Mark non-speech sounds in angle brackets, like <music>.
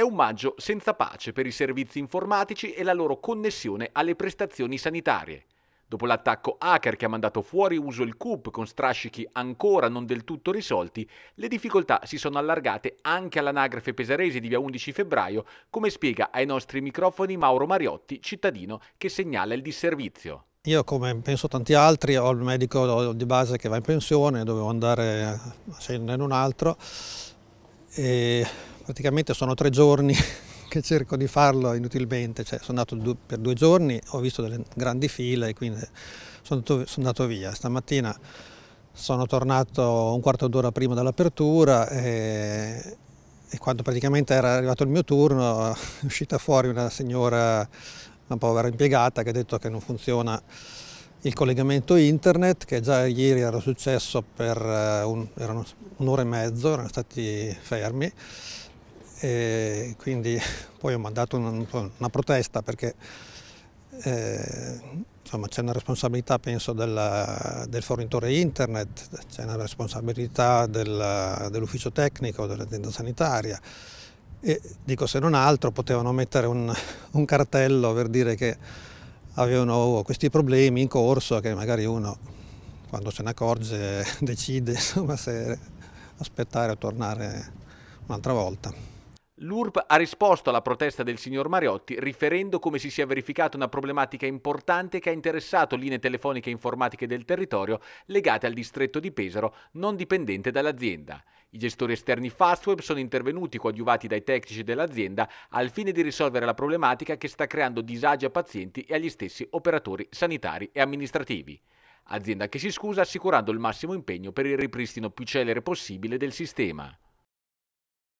È un maggio senza pace per i servizi informatici e la loro connessione alle prestazioni sanitarie. Dopo l'attacco hacker che ha mandato fuori uso il CUP con strascichi ancora non del tutto risolti, le difficoltà si sono allargate anche all'anagrafe pesarese di via 11 febbraio, come spiega ai nostri microfoni Mauro Mariotti, cittadino che segnala il disservizio. Io come penso tanti altri ho il medico di base che va in pensione, dovevo andare a eh, scendere in un altro e praticamente sono tre giorni <laughs> che cerco di farlo inutilmente, cioè, sono andato per due giorni, ho visto delle grandi file e quindi sono andato, via. Stamattina sono tornato un quarto d'ora prima dell'apertura e, e, quando praticamente era arrivato il mio turno <laughs> è uscita fuori una signora, una povera impiegata che ha detto che non funziona il collegamento internet che già ieri era successo per eh, un'ora e mezzo, erano stati fermi e quindi <laughs> poi ho mandato una, una protesta perché eh, c'è una responsabilità penso della, del fornitore internet, c'è una responsabilità dell'ufficio tecnico, dell'azienda sanitaria e dico se non altro potevano mettere un, <laughs> un cartello per dire che avevano questi problemi in corso che magari uno quando se ne accorge <laughs> decide insomma, se aspettare o tornare un'altra volta. L'URP ha risposto alla protesta del signor Mariotti riferendo come si sia verificata una problematica importante che ha interessato linee telefoniche e informatiche del territorio legate al distretto di Pesaro non dipendente dall'azienda. I gestori esterni Fastweb sono intervenuti coadiuvati dai tecnici dell'azienda al fine di risolvere la problematica che sta creando disagi a pazienti e agli stessi operatori sanitari e amministrativi. Azienda che si scusa assicurando il massimo impegno per il ripristino più celere possibile del sistema.